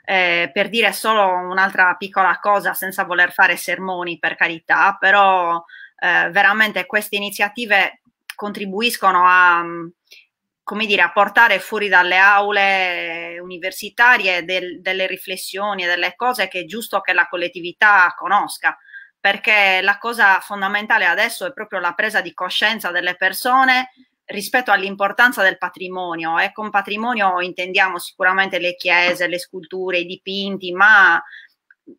Eh, per dire solo un'altra piccola cosa, senza voler fare sermoni per carità, però eh, veramente queste iniziative contribuiscono a, mm, come dire, a portare fuori dalle aule universitarie del, delle riflessioni e delle cose che è giusto che la collettività conosca, perché la cosa fondamentale adesso è proprio la presa di coscienza delle persone rispetto all'importanza del patrimonio e con patrimonio intendiamo sicuramente le chiese, le sculture, i dipinti, ma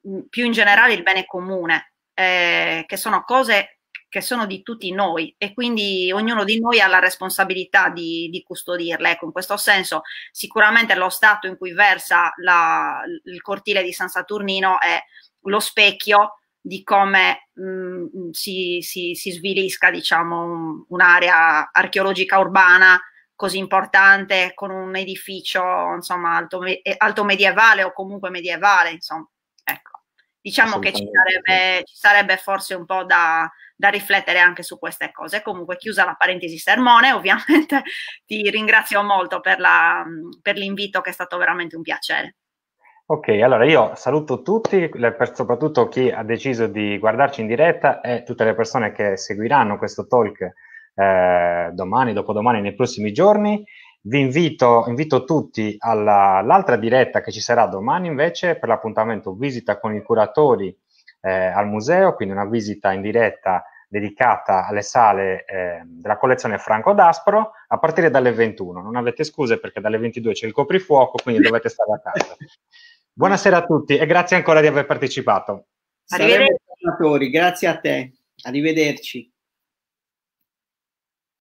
mm, più in generale il bene comune, eh, che sono cose che sono di tutti noi e quindi ognuno di noi ha la responsabilità di, di custodirle. Ecco, in questo senso sicuramente lo stato in cui versa la, il cortile di San Saturnino è lo specchio di come mh, mm, si, si, si, svilisca diciamo, un'area archeologica urbana così importante con un edificio insomma, alto, alto medievale o comunque medievale. Insomma. Ecco. Diciamo che ci sarebbe, ci sarebbe forse un po' da, da riflettere anche su queste cose. Comunque, chiusa la parentesi sermone, ovviamente *laughs* ti ringrazio molto per, la, per l'invito che è stato veramente un piacere. Ok, allora io saluto tutti, soprattutto chi ha deciso di guardarci in diretta e tutte le persone che seguiranno questo talk eh, domani, dopodomani, nei prossimi giorni. Vi invito, invito tutti all'altra diretta che ci sarà domani invece per l'appuntamento visita con i curatori eh, al museo, quindi una visita in diretta dedicata alle sale eh, della collezione Franco Daspro a partire dalle 21. Non avete scuse perché dalle 22 c'è il coprifuoco, quindi *laughs* dovete stare a casa. Buonasera a tutti e grazie ancora di aver partecipato. Arrivederci. Grazie a te. Arrivederci.